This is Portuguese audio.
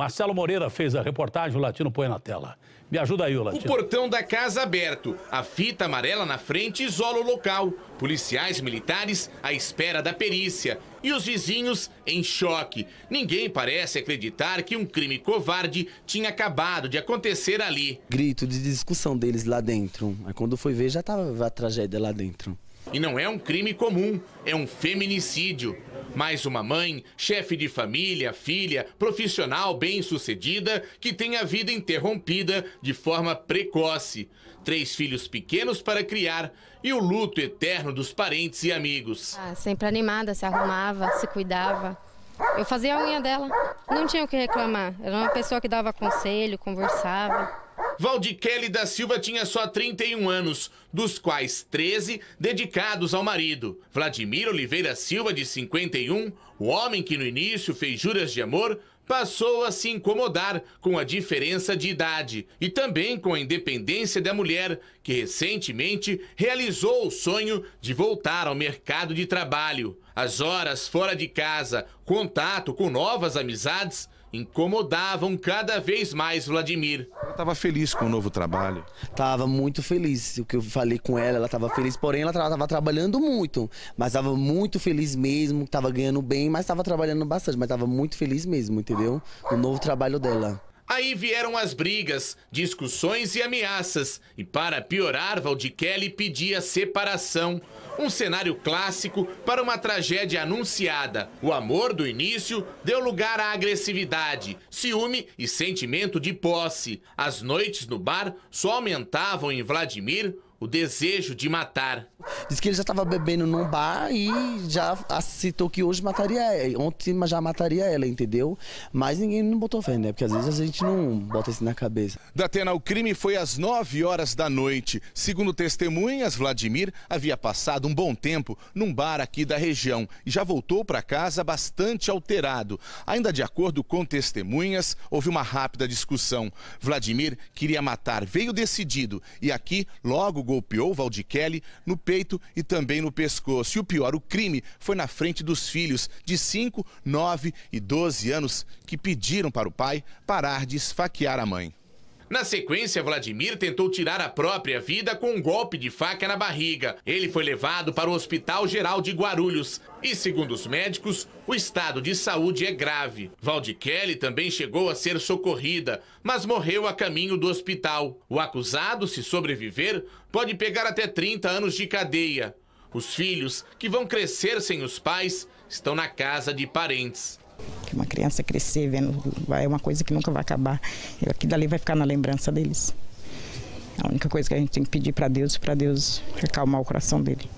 Marcelo Moreira fez a reportagem, o Latino põe na tela. Me ajuda aí, o Latino. O portão da casa aberto, a fita amarela na frente isola o local. Policiais militares à espera da perícia e os vizinhos em choque. Ninguém parece acreditar que um crime covarde tinha acabado de acontecer ali. Grito de discussão deles lá dentro. Aí quando foi ver já estava a tragédia lá dentro. E não é um crime comum, é um feminicídio. Mais uma mãe, chefe de família, filha, profissional bem-sucedida que tem a vida interrompida de forma precoce. Três filhos pequenos para criar e o luto eterno dos parentes e amigos. Ah, sempre animada, se arrumava, se cuidava. Eu fazia a unha dela. Não tinha o que reclamar. Era uma pessoa que dava conselho, conversava. Valdir Kelly da Silva tinha só 31 anos, dos quais 13 dedicados ao marido. Vladimir Oliveira Silva, de 51, o homem que no início fez juras de amor, passou a se incomodar com a diferença de idade e também com a independência da mulher, que recentemente realizou o sonho de voltar ao mercado de trabalho. As horas fora de casa, contato com novas amizades, incomodavam cada vez mais Vladimir estava feliz com o novo trabalho? Tava muito feliz. O que eu falei com ela, ela estava feliz, porém ela estava trabalhando muito. Mas estava muito feliz mesmo, estava ganhando bem, mas estava trabalhando bastante, mas estava muito feliz mesmo, entendeu? O novo trabalho dela. Aí vieram as brigas, discussões e ameaças. E para piorar, Valdikeli pedia separação. Um cenário clássico para uma tragédia anunciada. O amor do início deu lugar à agressividade, ciúme e sentimento de posse. As noites no bar só aumentavam em Vladimir o desejo de matar. Diz que ele já estava bebendo num bar e já citou que hoje mataria ontem já mataria ela, entendeu? Mas ninguém não botou fé, né? Porque às vezes a gente não bota isso na cabeça. Datena, o crime foi às 9 horas da noite. Segundo testemunhas, Vladimir havia passado um bom tempo num bar aqui da região e já voltou para casa bastante alterado. Ainda de acordo com testemunhas, houve uma rápida discussão. Vladimir queria matar, veio decidido e aqui logo golpeou Valdir Kelly no peito e também no pescoço. E o pior, o crime foi na frente dos filhos de 5, 9 e 12 anos que pediram para o pai parar de esfaquear a mãe. Na sequência, Vladimir tentou tirar a própria vida com um golpe de faca na barriga. Ele foi levado para o Hospital Geral de Guarulhos e, segundo os médicos, o estado de saúde é grave. Kelly também chegou a ser socorrida, mas morreu a caminho do hospital. O acusado, se sobreviver, pode pegar até 30 anos de cadeia. Os filhos, que vão crescer sem os pais, estão na casa de parentes. Que uma criança crescer vendo é uma coisa que nunca vai acabar. E aqui dali vai ficar na lembrança deles. A única coisa que a gente tem que pedir para Deus, para Deus acalmar o coração dele.